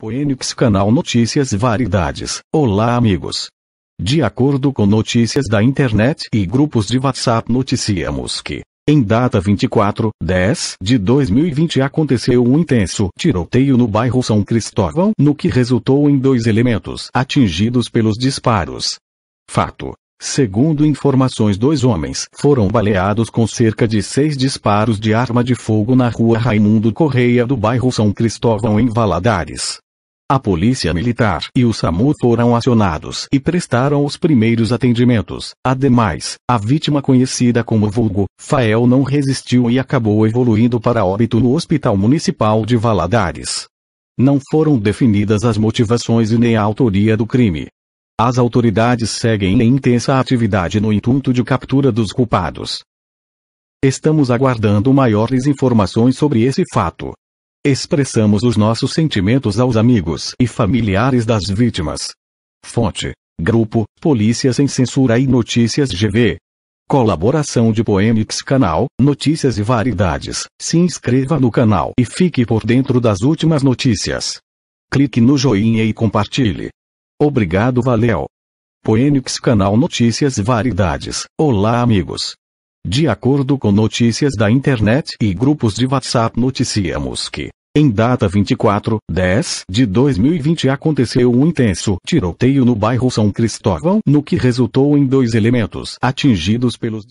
Poenix Canal Notícias Variedades. Olá amigos. De acordo com notícias da internet e grupos de WhatsApp noticiamos que, em data 24, 10 de 2020 aconteceu um intenso tiroteio no bairro São Cristóvão, no que resultou em dois elementos atingidos pelos disparos. Fato. Segundo informações, dois homens foram baleados com cerca de seis disparos de arma de fogo na rua Raimundo Correia do bairro São Cristóvão em Valadares. A polícia militar e o SAMU foram acionados e prestaram os primeiros atendimentos. Ademais, a vítima conhecida como Vulgo, Fael não resistiu e acabou evoluindo para óbito no Hospital Municipal de Valadares. Não foram definidas as motivações e nem a autoria do crime. As autoridades seguem em intensa atividade no intuito de captura dos culpados. Estamos aguardando maiores informações sobre esse fato. Expressamos os nossos sentimentos aos amigos e familiares das vítimas. Fonte: Grupo Polícia Sem Censura e Notícias GV. Colaboração de Poemix Canal, Notícias e Variedades. Se inscreva no canal e fique por dentro das últimas notícias. Clique no joinha e compartilhe. Obrigado, valeu. Poenix Canal Notícias e Variedades. Olá, amigos. De acordo com notícias da internet e grupos de WhatsApp, noticiamos que em data 24, 10 de 2020 aconteceu um intenso tiroteio no bairro São Cristóvão, no que resultou em dois elementos atingidos pelos